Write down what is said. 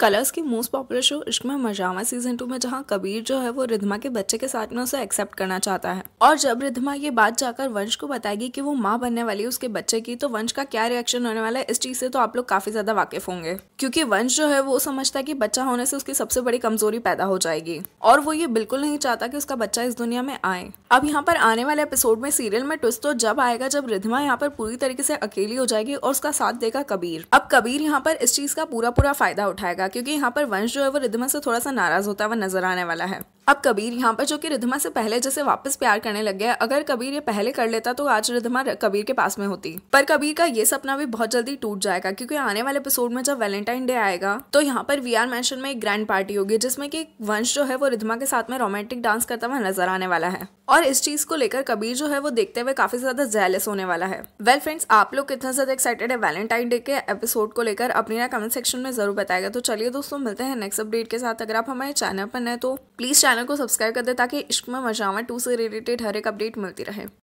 colours की most popular show इश्क में मजामा सीजन टू में जहाँ कबीर जो है वो रिधमा के बच्चे के साथ में उसे एक्सेप्ट करना चाहता है और जब रिधमा ये बात जाकर वंश को बताएगी कि वो माँ बनने वाली है उसके बच्चे की तो वंश का क्या रिएक्शन होने वाला है इस चीज से तो आप लोग काफी ज्यादा वाकिफ होंगे क्योंकि वंश जो है वो समझता है कि बच्चा होने से उसकी सबसे बड़ी कमजोरी पैदा हो जाएगी और वो ये बिल्कुल नहीं चाहता कि उसका बच्चा इस दुनिया में आए अब यहाँ पर आने वाले एपिसोड में सीरियल में ट्विस्ट तो जब आएगा जब रिधमा यहाँ पर पूरी तरीके से अकेली हो जाएगी और उसका साथ देगा कबीर अब कबीर यहाँ पर इस चीज का पूरा पूरा फायदा उठाएगा क्योंकि यहाँ पर वंश जो है वो रिदमन से थोड़ा सा नाराज़ होता हुआ नजर आने वाला है अब कबीर यहाँ पर जो कि रिधमा से पहले जैसे वापस प्यार करने लग गया अगर कबीर ये पहले कर लेता तो आज रिधमा कबीर के पास में होती पर कबीर का ये सपना भी बहुत जल्दी टूट जाएगा क्योंकि आने वाले एपिसोड में जब वैलेंटाइन डे आएगा तो यहाँ पर वी आर मैं एक ग्रैंड पार्टी होगी जिसमें की वंश जो है वो रिधमा के साथ में रोमांटिक डांस करता हुआ नजर आने वाला है और इस चीज को लेकर कबीर जो है वो देखते हुए काफी ज्यादा जेलस होने वाला है वेल well, फ्रेंड्स आप लोग कितना ज्यादा एक्साइटेड है वैलेंटाइन डे के एपिसोड को लेकर अपनी ना कमेंट सेक्शन में जरूर बताएगा तो चलिए दोस्तों मिलते हैं नेक्स्ट अपडेट के साथ अगर आप हमारे चैनल पर नए तो प्लीज चैनल चैनल को सब्सक्राइब कर दे ताकि इश्क में मजामा टू से रिलेटेड हर एक अपडेट मिलती रहे